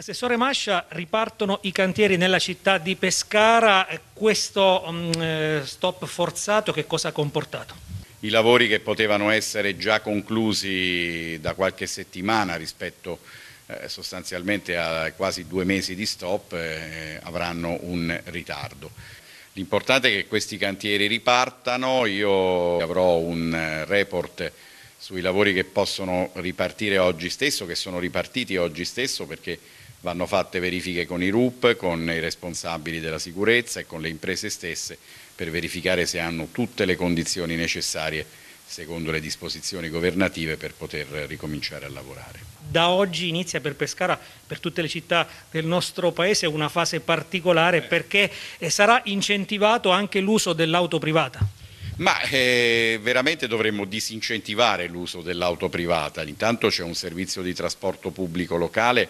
Assessore Mascia, ripartono i cantieri nella città di Pescara, questo mm, eh, stop forzato che cosa ha comportato? I lavori che potevano essere già conclusi da qualche settimana rispetto eh, sostanzialmente a quasi due mesi di stop eh, avranno un ritardo. L'importante è che questi cantieri ripartano, io avrò un report sui lavori che possono ripartire oggi stesso, che sono ripartiti oggi stesso perché vanno fatte verifiche con i RUP, con i responsabili della sicurezza e con le imprese stesse per verificare se hanno tutte le condizioni necessarie secondo le disposizioni governative per poter ricominciare a lavorare. Da oggi inizia per Pescara, per tutte le città del nostro paese, una fase particolare eh. perché eh, sarà incentivato anche l'uso dell'auto privata. Ma eh, veramente dovremmo disincentivare l'uso dell'auto privata. Intanto c'è un servizio di trasporto pubblico locale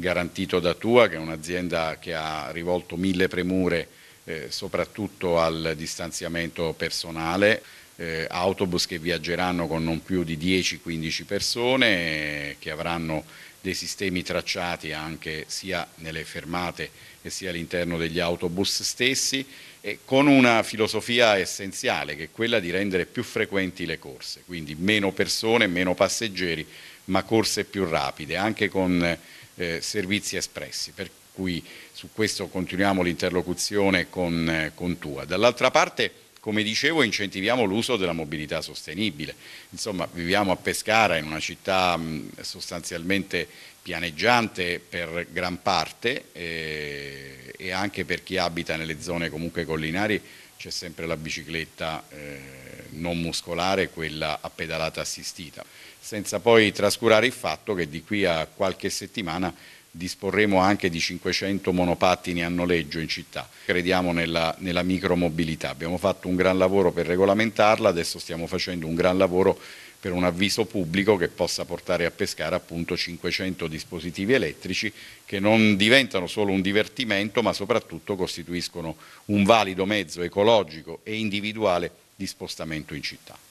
garantito da Tua, che è un'azienda che ha rivolto mille premure eh, soprattutto al distanziamento personale, eh, autobus che viaggeranno con non più di 10-15 persone, eh, che avranno dei sistemi tracciati anche sia nelle fermate che sia all'interno degli autobus stessi, e con una filosofia essenziale che è quella di rendere più frequenti le corse, quindi meno persone, meno passeggeri, ma corse più rapide, anche con eh, servizi espressi, per cui su questo continuiamo l'interlocuzione con, eh, con Tua. Dall'altra parte come dicevo incentiviamo l'uso della mobilità sostenibile, insomma viviamo a Pescara in una città sostanzialmente pianeggiante per gran parte eh, e anche per chi abita nelle zone comunque collinari c'è sempre la bicicletta eh, non muscolare, quella a pedalata assistita, senza poi trascurare il fatto che di qui a qualche settimana disporremo anche di 500 monopattini a noleggio in città. Crediamo nella, nella, micromobilità. Abbiamo fatto un gran lavoro per regolamentarla, adesso stiamo facendo un gran lavoro per un avviso pubblico che possa portare a pescare appunto 500 dispositivi elettrici che non diventano solo un divertimento ma soprattutto costituiscono un valido mezzo ecologico e individuale di spostamento in città.